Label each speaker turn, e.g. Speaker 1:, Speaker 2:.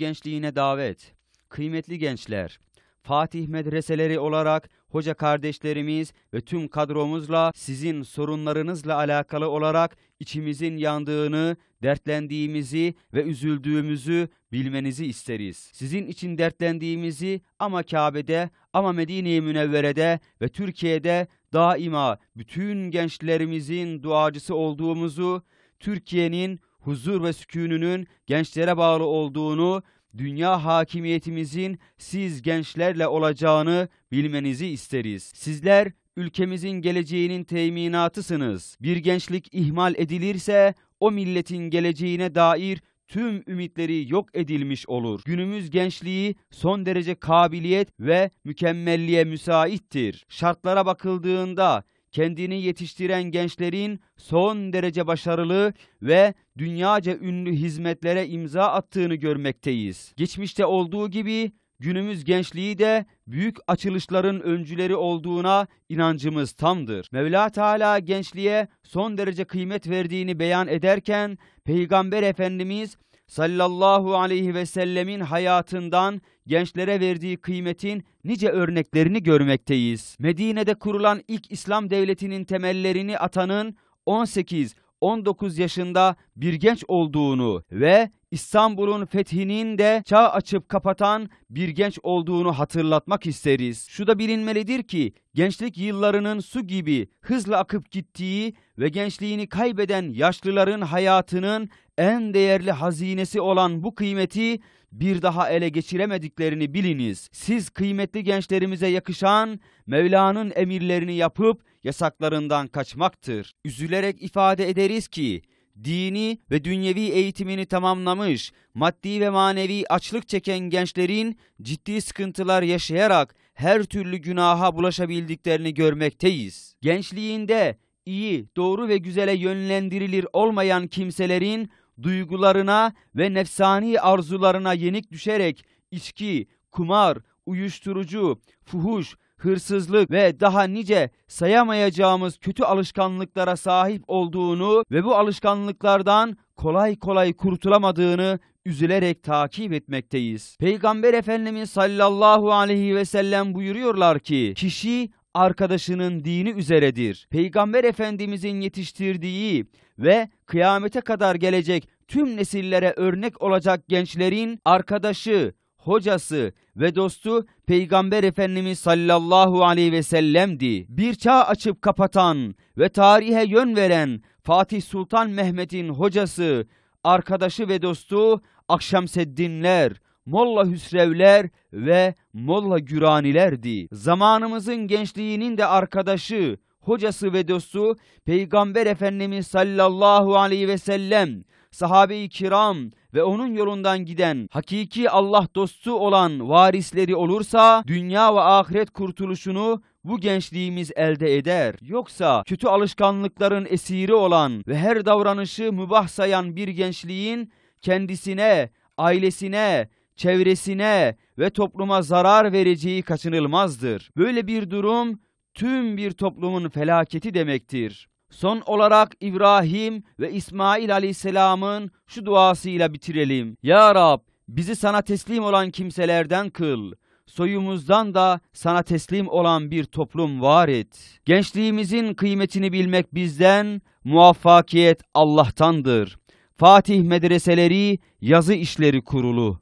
Speaker 1: gençliğine davet. Kıymetli gençler, Fatih medreseleri olarak hoca kardeşlerimiz ve tüm kadromuzla sizin sorunlarınızla alakalı olarak içimizin yandığını, dertlendiğimizi ve üzüldüğümüzü bilmenizi isteriz. Sizin için dertlendiğimizi ama Kabe'de, ama Medine-i Münevvere'de ve Türkiye'de daima bütün gençlerimizin duacısı olduğumuzu, Türkiye'nin huzur ve sükununun gençlere bağlı olduğunu, dünya hakimiyetimizin siz gençlerle olacağını bilmenizi isteriz. Sizler ülkemizin geleceğinin teminatısınız. Bir gençlik ihmal edilirse o milletin geleceğine dair tüm ümitleri yok edilmiş olur. Günümüz gençliği son derece kabiliyet ve mükemmelliğe müsaittir. Şartlara bakıldığında kendini yetiştiren gençlerin son derece başarılı ve dünyaca ünlü hizmetlere imza attığını görmekteyiz. Geçmişte olduğu gibi günümüz gençliği de büyük açılışların öncüleri olduğuna inancımız tamdır. Mevla Teala gençliğe son derece kıymet verdiğini beyan ederken Peygamber Efendimiz sallallahu aleyhi ve sellemin hayatından gençlere verdiği kıymetin nice örneklerini görmekteyiz. Medine'de kurulan ilk İslam devletinin temellerini atanın 18 19 yaşında bir genç olduğunu ve İstanbul'un fethinin de çağ açıp kapatan bir genç olduğunu hatırlatmak isteriz. Şu da bilinmelidir ki gençlik yıllarının su gibi hızla akıp gittiği ve gençliğini kaybeden yaşlıların hayatının en değerli hazinesi olan bu kıymeti bir daha ele geçiremediklerini biliniz. Siz kıymetli gençlerimize yakışan Mevla'nın emirlerini yapıp yasaklarından kaçmaktır. Üzülerek ifade ederiz ki dini ve dünyevi eğitimini tamamlamış, maddi ve manevi açlık çeken gençlerin ciddi sıkıntılar yaşayarak her türlü günaha bulaşabildiklerini görmekteyiz. Gençliğinde iyi, doğru ve güzele yönlendirilir olmayan kimselerin duygularına ve nefsani arzularına yenik düşerek içki, kumar, uyuşturucu, fuhuş, hırsızlık ve daha nice sayamayacağımız kötü alışkanlıklara sahip olduğunu ve bu alışkanlıklardan kolay kolay kurtulamadığını üzülerek takip etmekteyiz. Peygamber Efendimiz sallallahu aleyhi ve sellem buyuruyorlar ki, kişi arkadaşının dini üzeredir. Peygamber Efendimizin yetiştirdiği ve kıyamete kadar gelecek tüm nesillere örnek olacak gençlerin arkadaşı, hocası ve dostu Peygamber Efendimiz sallallahu aleyhi ve sellem'di. Bir çağ açıp kapatan ve tarihe yön veren Fatih Sultan Mehmet'in hocası, arkadaşı ve dostu Akşemseddinler, Molla Hüsrevler ve Molla Güranilerdi. Zamanımızın gençliğinin de arkadaşı, Kocası ve dostu Peygamber Efendimiz sallallahu aleyhi ve sellem, sahabe-i kiram ve onun yolundan giden hakiki Allah dostu olan varisleri olursa dünya ve ahiret kurtuluşunu bu gençliğimiz elde eder. Yoksa kötü alışkanlıkların esiri olan ve her davranışı mübah sayan bir gençliğin kendisine, ailesine, çevresine ve topluma zarar vereceği kaçınılmazdır. Böyle bir durum tüm bir toplumun felaketi demektir. Son olarak İbrahim ve İsmail aleyhisselamın şu duasıyla bitirelim. Ya Rab bizi sana teslim olan kimselerden kıl. Soyumuzdan da sana teslim olan bir toplum var et. Gençliğimizin kıymetini bilmek bizden, muvaffakiyet Allah'tandır. Fatih Medreseleri Yazı İşleri Kurulu.